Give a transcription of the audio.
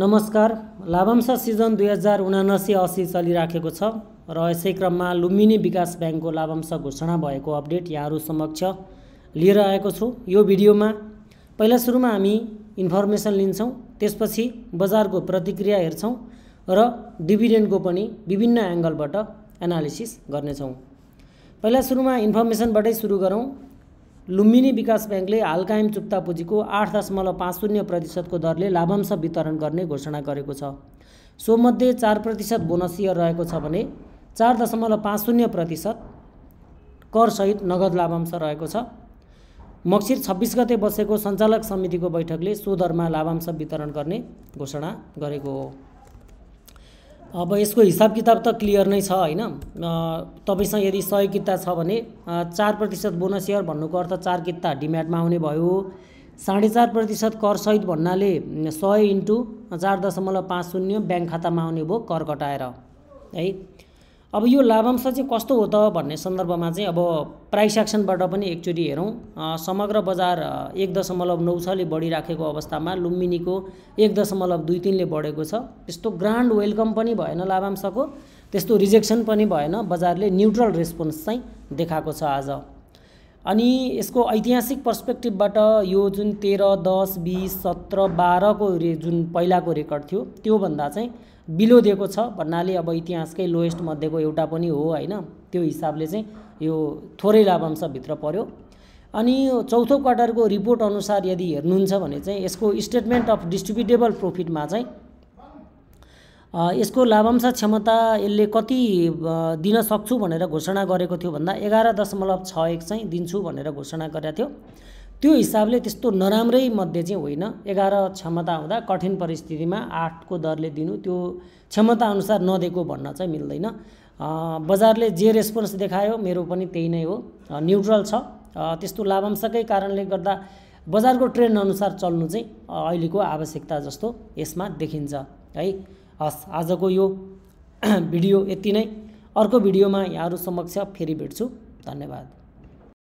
नमस्कार लाभांश सिजन दुई हजार उनासी असी चलिराखेको छ र यसै क्रममा लुम्बिनी विकास ब्याङ्कको लाभांश घोषणा भएको अपडेट यहाँहरू समक्ष लिएर आएको छु यो भिडियोमा पहिला सुरुमा हामी इन्फर्मेसन लिन्छौँ त्यसपछि बजारको प्रतिक्रिया हेर्छौँ र डिभिडेन्डको पनि विभिन्न एङ्गलबाट एनालिसिस गर्नेछौँ पहिला सुरुमा इन्फर्मेसनबाटै सुरु गरौँ लुम्बिनी विकास ब्याङ्कले कायम चुक्ता पुँजीको आठ दशमलव पाँच शून्य प्रतिशतको दरले लाभांश वितरण गर्ने घोषणा गरेको छ सोमध्ये चार प्रतिशत बोनसीय रहेको छ भने चार दशमलव पाँच शून्य प्रतिशत करसहित नगद लाभांश रहेको छ मक्सिर छब्बिस गते बसेको सञ्चालक समितिको बैठकले सो दरमा लाभांश वितरण गर्ने घोषणा गरेको हो अब यसको हिसाब किताब त क्लियर नै छ होइन तपाईँसँग यदि सय किता छ भने चार प्रतिशत बोनस सेयर भन्नुको अर्थ चार किता डिम्याटमा आउने भयो साढे चार प्रतिशत करसहित भन्नाले सय इन्टु चार दशमलव पाँच शून्य ब्याङ्क खातामा आउने भयो कर कटाएर है अब यो लाभांश चाहिँ कस्तो हो त भन्ने सन्दर्भमा चाहिँ अब प्राइस एक्सनबाट पनि एकचोटि हेरौँ समग्र बजार एक दशमलव नौ छले बढिराखेको अवस्थामा लुम्बिनीको एक दशमलव दुई तिनले बढेको छ त्यस्तो ग्रान्ड वेलकम पनि भएन लाभांशको त्यस्तो रिजेक्सन पनि भएन बजारले न्युट्रल रेस्पोन्स चाहिँ देखाएको छ आज अनि यसको ऐतिहासिक पर्सपेक्टिभबाट यो जुन तेह्र दस बिस सत्र बाह्रको रे जुन पहिलाको रेकर्ड थियो त्योभन्दा चाहिँ बिलो दिएको छ भन्नाले अब इतिहासकै लोएस्ट मध्येको एउटा पनि हो होइन त्यो हिसाबले चाहिँ यो थोरै लाभांशभित्र पर्यो अनि चौथो क्वार्टरको रिपोर्ट अनुसार यदि हेर्नुहुन्छ भने चाहिँ यसको स्टेटमेन्ट अफ डिस्ट्रिब्युटेबल प्रोफिटमा चाहिँ यसको लाभांश क्षमता यसले कति दिन सक्छु भनेर घोषणा गरेको थियो भन्दा एघार दशमलव छ एक चाहिँ दिन्छु भनेर घोषणा गरेको थियो त्यो हिसाबले त्यस्तो नराम्रै मध्ये चाहिँ होइन एघार क्षमता हुँदा कठिन परिस्थितिमा आठको दरले दिनु त्यो क्षमताअनुसार नदिएको भन्न चाहिँ मिल्दैन बजारले जे रेस्पोन्स देखायो मेरो पनि त्यही नै हो न्युट्रल छ त्यस्तो लाभांशकै कारणले गर्दा बजारको ट्रेन्ड अनुसार चल्नु चाहिँ अहिलेको आवश्यकता जस्तो यसमा देखिन्छ है हस् को यह भिडियो नई अर्क भिडियो में यहाँ समक्ष फेरी भेट्छू धन्यवाद